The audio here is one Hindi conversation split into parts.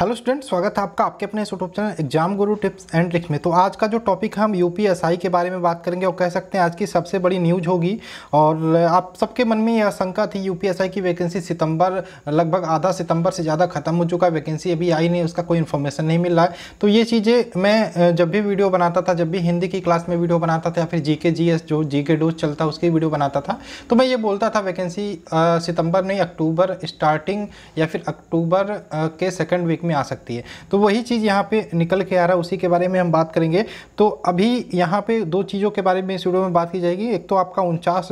हेलो स्टूडेंट स्वागत है आपका आपके अपने YouTube channel exam guru tips and tricks में तो आज का जो टॉपिक हम यूपीएसआई के बारे में बात करेंगे और कह सकते हैं आज की सबसे बड़ी न्यूज होगी और आप सबके मन में यह आशंका थी यूपीएसआई की वैकेंसी सितंबर लगभग आधा सितंबर से ज़्यादा खत्म हो चुका है वैकेंसी अभी आई नहीं उसका कोई इन्फॉर्मेशन नहीं मिल रहा है तो ये चीज़ें मैं जब भी वीडियो बनाता था जब भी हिंदी की क्लास में वीडियो बनाता था या फिर जी के जी एस जो जी के डोज चलता उसकी वीडियो बनाता था तो मैं ये बोलता था वैकेंसी सितंबर नहीं अक्टूबर स्टार्टिंग या फिर अक्टूबर के सेकेंड वीक में आ सकती है तो वही चीज़ यहाँ पे निकल के आ रहा है उसी के बारे में हम बात करेंगे तो अभी यहाँ पे दो चीज़ों के बारे में इस वीडियो में बात की जाएगी एक तो आपका उनचास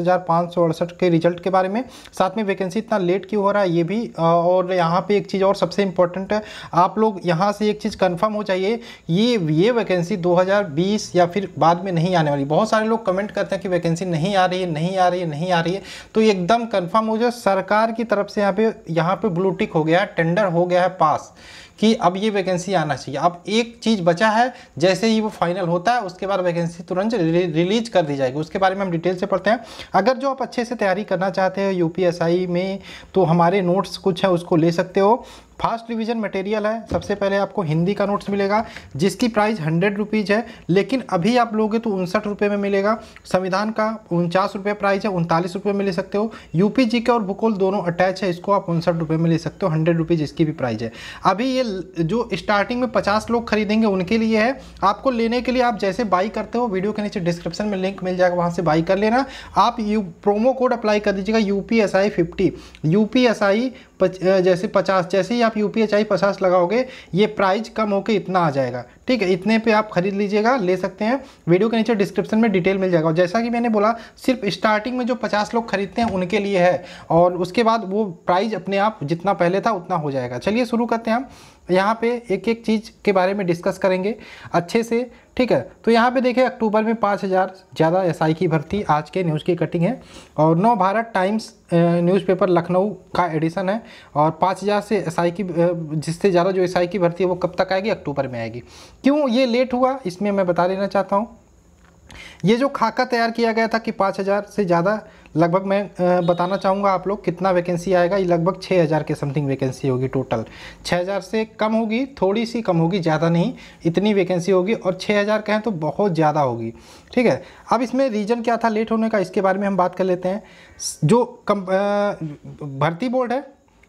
के रिजल्ट के बारे में साथ में वैकेंसी इतना लेट क्यों हो रहा है ये भी और यहाँ पर एक चीज़ और सबसे इंपॉर्टेंट है आप लोग यहाँ से एक चीज़ कन्फर्म हो जाइए ये ये वैकेंसी दो या फिर बाद में नहीं आने वाली बहुत सारे लोग कमेंट करते हैं कि वैकेंसी नहीं आ रही है नहीं आ रही है नहीं आ रही है तो एकदम कन्फर्म हो जाए सरकार की तरफ से यहाँ पे यहाँ पे ब्लूटिक हो गया टेंडर हो गया है पास कि अब ये वैकेंसी आना चाहिए अब एक चीज़ बचा है जैसे ही वो फाइनल होता है उसके बाद वैकेंसी तुरंत रिलीज कर दी जाएगी उसके बारे में हम डिटेल से पढ़ते हैं अगर जो आप अच्छे से तैयारी करना चाहते हो यूपीएसआई में तो हमारे नोट्स कुछ है उसको ले सकते हो फास्ट रिवीजन मटेरियल है सबसे पहले आपको हिंदी का नोट्स मिलेगा जिसकी प्राइस हंड्रेड रुपीज़ है लेकिन अभी आप लोगे तो उनसठ रुपये में मिलेगा संविधान का उनचास रुपये प्राइस है उनतालीस रुपये में ले सकते हो यूपी जी के और भूगोल दोनों अटैच है इसको आप उनसठ रुपये में ले सकते हो हंड्रेड रुपीज़ इसकी भी प्राइस है अभी ये जो स्टार्टिंग में पचास लोग खरीदेंगे उनके लिए है आपको लेने के लिए आप जैसे बाई करते हो वीडियो के नीचे डिस्क्रिप्शन में लिंक मिल जाएगा वहाँ से बाई कर लेना आप यू प्रोमो कोड अप्लाई कर दीजिएगा U P S I fifty U P S I जैसे पचास जैसे ही आप यू पी पचास लगाओगे ये प्राइस कम होकर इतना आ जाएगा ठीक है इतने पे आप खरीद लीजिएगा ले सकते हैं वीडियो के नीचे डिस्क्रिप्शन में डिटेल मिल जाएगा और जैसा कि मैंने बोला सिर्फ स्टार्टिंग में जो पचास लोग खरीदते हैं उनके लिए है और उसके बाद वो प्राइस अपने आप जितना पहले था उतना हो जाएगा चलिए शुरू करते हैं हम यहाँ पे एक एक चीज़ के बारे में डिस्कस करेंगे अच्छे से ठीक है तो यहाँ पे देखिए अक्टूबर में पाँच हज़ार ज़्यादा एस की भर्ती आज के न्यूज़ की कटिंग है और नव भारत टाइम्स न्यूज़पेपर लखनऊ का एडिशन है और पाँच हज़ार से एस की जिससे ज़्यादा जो एस की भर्ती है वो कब तक आएगी अक्टूबर में आएगी क्यों ये लेट हुआ इसमें मैं बता देना चाहता हूँ ये जो खाका तैयार किया गया था कि पाँच हज़ार से ज़्यादा लगभग मैं बताना चाहूँगा आप लोग कितना वैकेंसी आएगा ये लगभग छः हज़ार के समथिंग वैकेंसी होगी टोटल छः हज़ार से कम होगी थोड़ी सी कम होगी ज़्यादा नहीं इतनी वैकेंसी होगी और छः हज़ार कहें तो बहुत ज़्यादा होगी ठीक है अब इसमें रीज़न क्या था लेट होने का इसके बारे में हम बात कर लेते हैं जो कम भर्ती बोर्ड है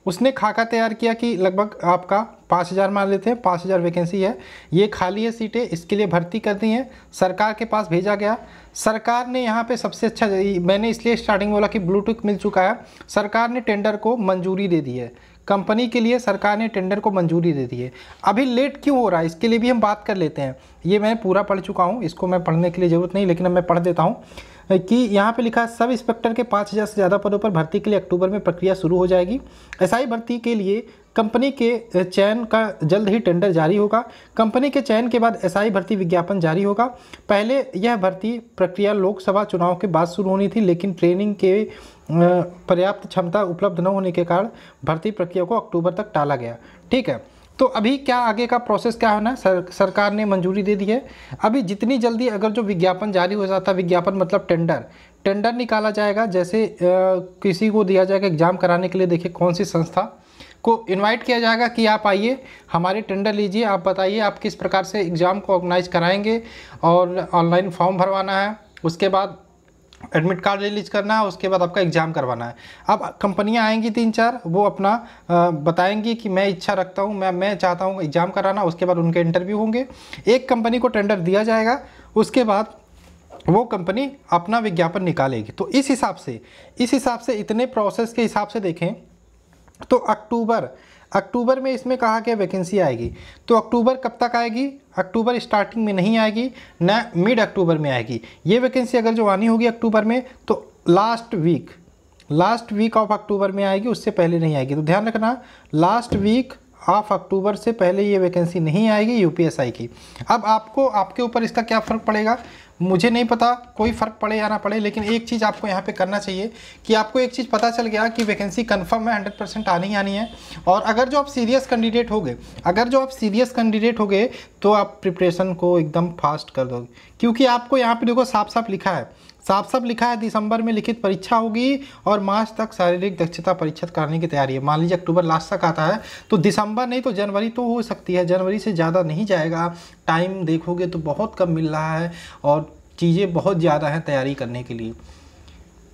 उसने खाका तैयार किया कि लगभग आपका पाँच हज़ार मान लेते हैं पाँच हज़ार वैकेंसी है ये खाली है सीटें इसके लिए भर्ती करनी है सरकार के पास भेजा गया सरकार ने यहाँ पे सबसे अच्छा मैंने इसलिए स्टार्टिंग बोला कि ब्लूटूथ मिल चुका है सरकार ने टेंडर को मंजूरी दे दी है कंपनी के लिए सरकार ने टेंडर को मंजूरी दे दी है अभी लेट क्यों हो रहा है इसके लिए भी हम बात कर लेते हैं ये मैं पूरा पढ़ चुका हूँ इसको मैं पढ़ने के लिए ज़रूरत नहीं लेकिन अब मैं पढ़ देता हूँ कि यहाँ पे लिखा है सब इंस्पेक्टर के पाँच हज़ार से ज़्यादा पदों पर भर्ती के लिए अक्टूबर में प्रक्रिया शुरू हो जाएगी एसआई भर्ती के लिए कंपनी के चयन का जल्द ही टेंडर जारी होगा कंपनी के चयन के बाद एसआई भर्ती विज्ञापन जारी होगा पहले यह भर्ती प्रक्रिया लोकसभा चुनाव के बाद शुरू होनी थी लेकिन ट्रेनिंग के पर्याप्त क्षमता उपलब्ध न होने के कारण भर्ती प्रक्रिया को अक्टूबर तक टाला गया ठीक है तो अभी क्या आगे का प्रोसेस क्या होना सर, सरकार ने मंजूरी दे दी है अभी जितनी जल्दी अगर जो विज्ञापन जारी हो जाता है विज्ञापन मतलब टेंडर टेंडर निकाला जाएगा जैसे आ, किसी को दिया जाएगा एग्ज़ाम कराने के लिए देखिए कौन सी संस्था को इनवाइट किया जाएगा कि आप आइए हमारे टेंडर लीजिए आप बताइए आप किस प्रकार से एग्ज़ाम को ऑर्गेनाइज कराएंगे और ऑनलाइन फॉर्म भरवाना है उसके बाद एडमिट कार्ड रिलीज करना है उसके बाद आपका एग्ज़ाम करवाना है अब कंपनियां आएंगी तीन चार वो अपना बताएंगी कि मैं इच्छा रखता हूं मैं मैं चाहता हूं एग्ज़ाम कराना उसके बाद उनके इंटरव्यू होंगे एक कंपनी को टेंडर दिया जाएगा उसके बाद वो कंपनी अपना विज्ञापन निकालेगी तो इस हिसाब से इस हिसाब से इतने प्रोसेस के हिसाब से देखें तो अक्टूबर अक्टूबर में इसमें कहा कि वैकेंसी आएगी तो अक्टूबर कब तक आएगी अक्टूबर स्टार्टिंग में नहीं आएगी न मिड अक्टूबर में आएगी ये वैकेंसी अगर जो आनी होगी अक्टूबर में तो last week last week of October में आएगी उससे पहले नहीं आएगी तो ध्यान रखना लास्ट वीक ऑफ अक्टूबर से पहले ये वैकेंसी नहीं आएगी यूपीएसआई की अब आपको आपके ऊपर इसका क्या फ़र्क पड़ेगा मुझे नहीं पता कोई फ़र्क पड़े या ना पड़े लेकिन एक चीज़ आपको यहाँ पे करना चाहिए कि आपको एक चीज़ पता चल गया कि वैकेंसी कंफर्म है हंड्रेड परसेंट आनी ही आनी है और अगर जो आप सीरियस कैंडिडेट हो गए अगर जो आप सीरियस कैंडिडेट हो गए तो आप प्रिपरेशन को एकदम फास्ट कर दोगे क्योंकि आपको यहाँ पर देखो साफ साफ लिखा है साफ साफ लिखा है दिसंबर में लिखित परीक्षा होगी और मार्च तक शारीरिक दक्षता परीक्षा कराने की तैयारी है मान लीजिए अक्टूबर लास्ट तक आता है तो दिसंबर नहीं तो जनवरी तो हो सकती है जनवरी से ज़्यादा नहीं जाएगा टाइम देखोगे तो बहुत कम मिल रहा है और चीज़ें बहुत ज़्यादा हैं तैयारी करने के लिए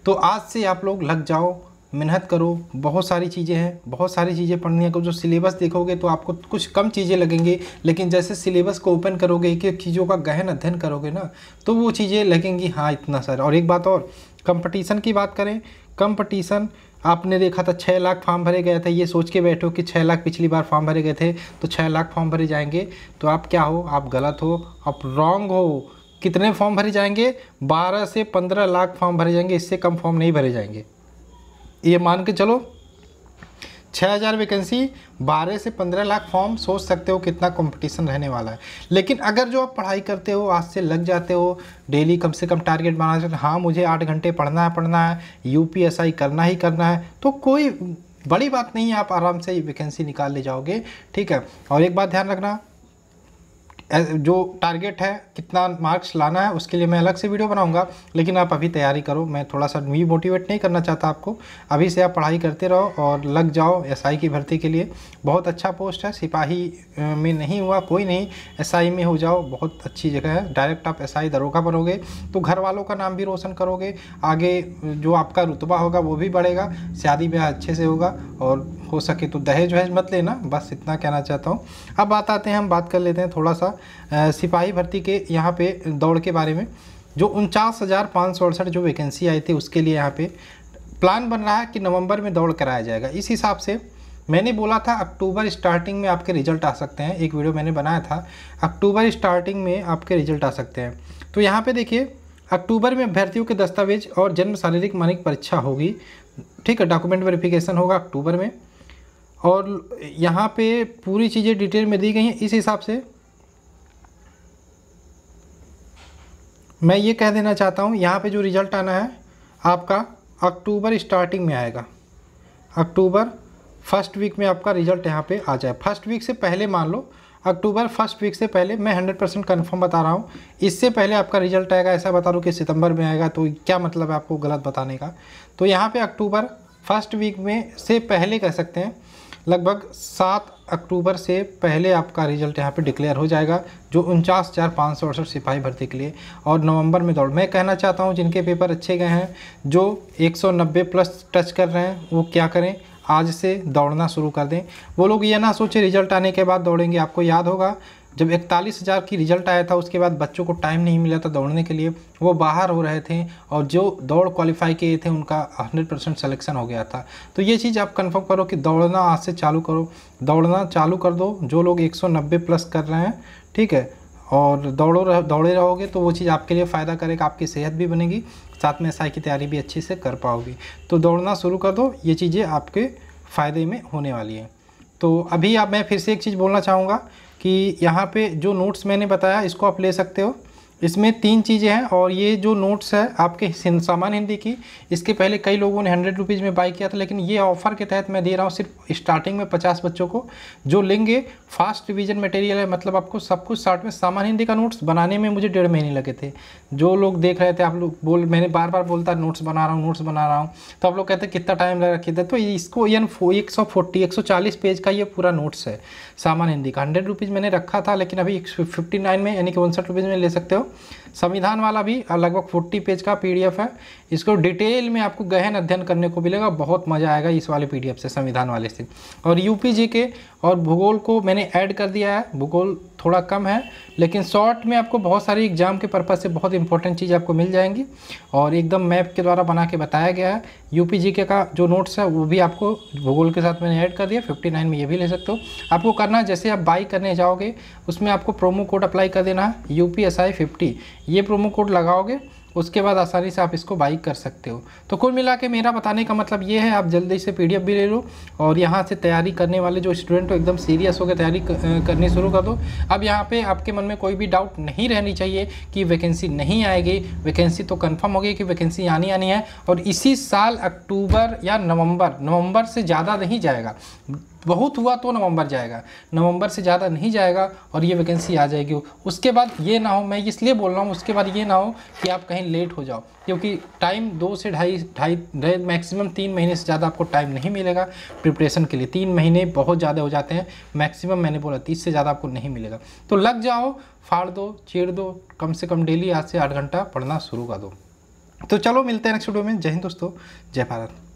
तो आज से आप लोग लग जाओ मेहनत करो बहुत सारी चीज़ें हैं बहुत सारी चीज़ें पढ़नी है जो सिलेबस देखोगे तो आपको कुछ कम चीज़ें लगेंगी लेकिन जैसे सिलेबस को ओपन करोगे एक एक चीज़ों का गहन अध्ययन करोगे ना तो वो चीज़ें लगेंगी हाँ इतना सारा और एक बात और कंपटीशन की बात करें कंपटीशन आपने देखा था छः लाख फॉर्म भरे गए थे ये सोच के बैठो कि छः लाख पिछली बार फॉर्म भरे गए थे तो छः लाख फॉर्म भरे जाएंगे तो आप क्या हो आप गलत हो आप रॉन्ग हो कितने फॉर्म भरे जाएंगे 12 से 15 लाख फॉर्म भरे जाएंगे इससे कम फॉर्म नहीं भरे जाएंगे ये मान के चलो 6000 वैकेंसी 12 से 15 लाख फॉर्म सोच सकते हो कितना कंपटीशन रहने वाला है लेकिन अगर जो आप पढ़ाई करते हो आज से लग जाते हो डेली कम से कम टारगेट बना सकते हाँ मुझे आठ घंटे पढ़ना है पढ़ना है यू करना ही करना है तो कोई बड़ी बात नहीं है आप आराम से वैकेंसी निकाल ले जाओगे ठीक है और एक बात ध्यान रखना जो टारगेट है कितना मार्क्स लाना है उसके लिए मैं अलग से वीडियो बनाऊंगा लेकिन आप अभी तैयारी करो मैं थोड़ा सा वी मोटिवेट नहीं करना चाहता आपको अभी से आप पढ़ाई करते रहो और लग जाओ एसआई की भर्ती के लिए बहुत अच्छा पोस्ट है सिपाही में नहीं हुआ कोई नहीं एसआई में हो जाओ बहुत अच्छी जगह है डायरेक्ट आप एसआई दरोगा बनोगे तो घर वालों का नाम भी रोशन करोगे आगे जो आपका रुतबा होगा वो भी बढ़ेगा शादी ब्याह अच्छे से होगा और हो सके तो दहेज वहेज मत लेना बस इतना कहना चाहता हूँ अब बात आते हैं हम बात कर लेते हैं थोड़ा सा सिपाही भर्ती के यहाँ पे दौड़ के बारे में जो उनचास हज़ार पाँच सौ अड़सठ जो वैकेंसी आई थी उसके लिए यहाँ पे प्लान बन रहा है कि नवंबर में दौड़ कराया जाएगा इस हिसाब से मैंने बोला था अक्टूबर स्टार्टिंग में आपके रिजल्ट आ सकते हैं एक वीडियो मैंने बनाया था अक्टूबर स्टार्टिंग में आपके रिजल्ट आ सकते हैं तो यहाँ पे देखिए अक्टूबर में अभ्यर्थियों के दस्तावेज और जन्म शारीरिक मानिक परीक्षा होगी ठीक है डॉक्यूमेंट वेरिफिकेशन होगा अक्टूबर में और यहाँ पे पूरी चीज़ें डिटेल में दी गई हैं इस हिसाब से मैं ये कह देना चाहता हूँ यहाँ पे जो रिज़ल्ट आना है आपका अक्टूबर स्टार्टिंग में आएगा अक्टूबर फर्स्ट वीक में आपका रिज़ल्ट यहाँ पे आ जाए फर्स्ट वीक से पहले मान लो अक्टूबर फर्स्ट वीक से पहले मैं हंड्रेड परसेंट कन्फर्म बता रहा हूँ इससे पहले आपका रिजल्ट आएगा ऐसा बता दूँ कि सितंबर में आएगा तो क्या मतलब है आपको गलत बताने का तो यहाँ पर अक्टूबर फर्स्ट वीक में से पहले कह सकते हैं लगभग सात अक्टूबर से पहले आपका रिजल्ट यहाँ पे डिक्लेयर हो जाएगा जो उनचास हज़ार पाँच सौ अड़सठ सिपाही भर्ती के लिए और नवंबर में दौड़ मैं कहना चाहता हूँ जिनके पेपर अच्छे गए हैं जो एक सौ नब्बे प्लस टच कर रहे हैं वो क्या करें आज से दौड़ना शुरू कर दें वो लोग ये ना सोचें रिजल्ट आने के बाद दौड़ेंगे आपको याद होगा जब इकतालीस हज़ार की रिजल्ट आया था उसके बाद बच्चों को टाइम नहीं मिला था दौड़ने के लिए वो बाहर हो रहे थे और जो दौड़ क्वालिफाई किए थे उनका हंड्रेड परसेंट सलेक्शन हो गया था तो ये चीज़ आप कंफर्म करो कि दौड़ना आज से चालू करो दौड़ना चालू कर दो जो लोग एक प्लस कर रहे हैं ठीक है और दौड़ो रह दौड़े रहोगे तो वो चीज़ आपके लिए फ़ायदा करेगा आपकी सेहत भी बनेगी साथ में ऐसा की तैयारी भी अच्छे से कर पाओगी तो दौड़ना शुरू कर दो ये चीज़ें आपके फ़ायदे में होने वाली हैं तो अभी आप मैं फिर से एक चीज़ बोलना चाहूँगा कि यहाँ पे जो नोट्स मैंने बताया इसको आप ले सकते हो इसमें तीन चीज़ें हैं और ये जो नोट्स है आपके सामान हिंदी की इसके पहले कई लोगों ने हंड्रेड रुपीज़ में बाई किया था लेकिन ये ऑफर के तहत मैं दे रहा हूँ सिर्फ स्टार्टिंग में पचास बच्चों को जो लेंगे फास्ट रिविजन मटेरियल है मतलब आपको सब कुछ स्टार्ट में सामान हिंदी का नोट्स बनाने में मुझे डेढ़ महीने लगे थे जो लोग देख रहे थे आप लोग बोल मैंने बार बार बोलता नोट्स बना रहा हूँ नोट्स बना रहा हूँ तो आप लोग कहते कितना टाइम लगा कितना तो इसको एन एक सौ फोर्टी एक सौ चालीस पेज का ये पूरा नोट्स है सामान हिंदी का हंड्रेड रुपीज़ मैंने रखा था लेकिन अभी एक फिफ्टी नाइन में यानी कि उनसठ रुपीज़ में ले सकते हो संविधान वाला भी लगभग फोर्टी पेज का पीडीएफ है इसको डिटेल में आपको गहन अध्ययन करने को मिलेगा बहुत मज़ा आएगा इस वाले पीडीएफ से संविधान वाले से और यूपीजी के और भूगोल को मैंने ऐड कर दिया है भूगोल थोड़ा कम है लेकिन शॉर्ट में आपको बहुत सारी एग्जाम के पर्पज़ से बहुत इंपॉर्टेंट चीज़ आपको मिल जाएंगी और एकदम मैप के द्वारा बना के बताया गया है जी के का जो नोट्स है वो भी आपको भूगोल के साथ मैंने ऐड कर दिया 59 में ये भी ले सकते हो आपको करना जैसे आप बाई करने जाओगे उसमें आपको प्रोमो कोड अप्लाई कर देना है यू पी ये प्रोमो कोड लगाओगे उसके बाद आसानी से आप इसको बाई कर सकते हो तो कुल मिला के मेरा बताने का मतलब ये है आप जल्दी से पी भी ले लो और यहाँ से तैयारी करने वाले जो स्टूडेंट हो एकदम सीरियस होकर तैयारी करनी शुरू कर दो अब यहाँ पर आपके मन में कोई भी डाउट नहीं रहनी चाहिए कि वैकेंसी नहीं आएगी वैकेंसी तो कन्फर्म होगी कि वैकेंसी आनी आनी है और इसी साल अक्टूबर या नवंबर नवम्बर से ज़्यादा नहीं जाएगा बहुत हुआ तो नवंबर जाएगा नवंबर से ज़्यादा नहीं जाएगा और ये वैकेंसी आ जाएगी उसके बाद ये ना हो मैं इसलिए बोल रहा हूँ उसके बाद ये ना हो कि आप कहीं लेट हो जाओ क्योंकि टाइम दो से ढाई ढाई मैक्सिमम तीन महीने से ज़्यादा आपको टाइम नहीं मिलेगा प्रिपरेशन के लिए तीन महीने बहुत ज़्यादा हो जाते हैं मैक्सिमम मैंने बोला तीस से ज़्यादा आपको नहीं मिलेगा तो लग जाओ फाड़ दो चीर दो कम से कम डेली आज से आठ घंटा पढ़ना शुरू कर दो तो चलो मिलते हैं नेक्स्ट वीडियो में जय हिंद दोस्तों जय भारत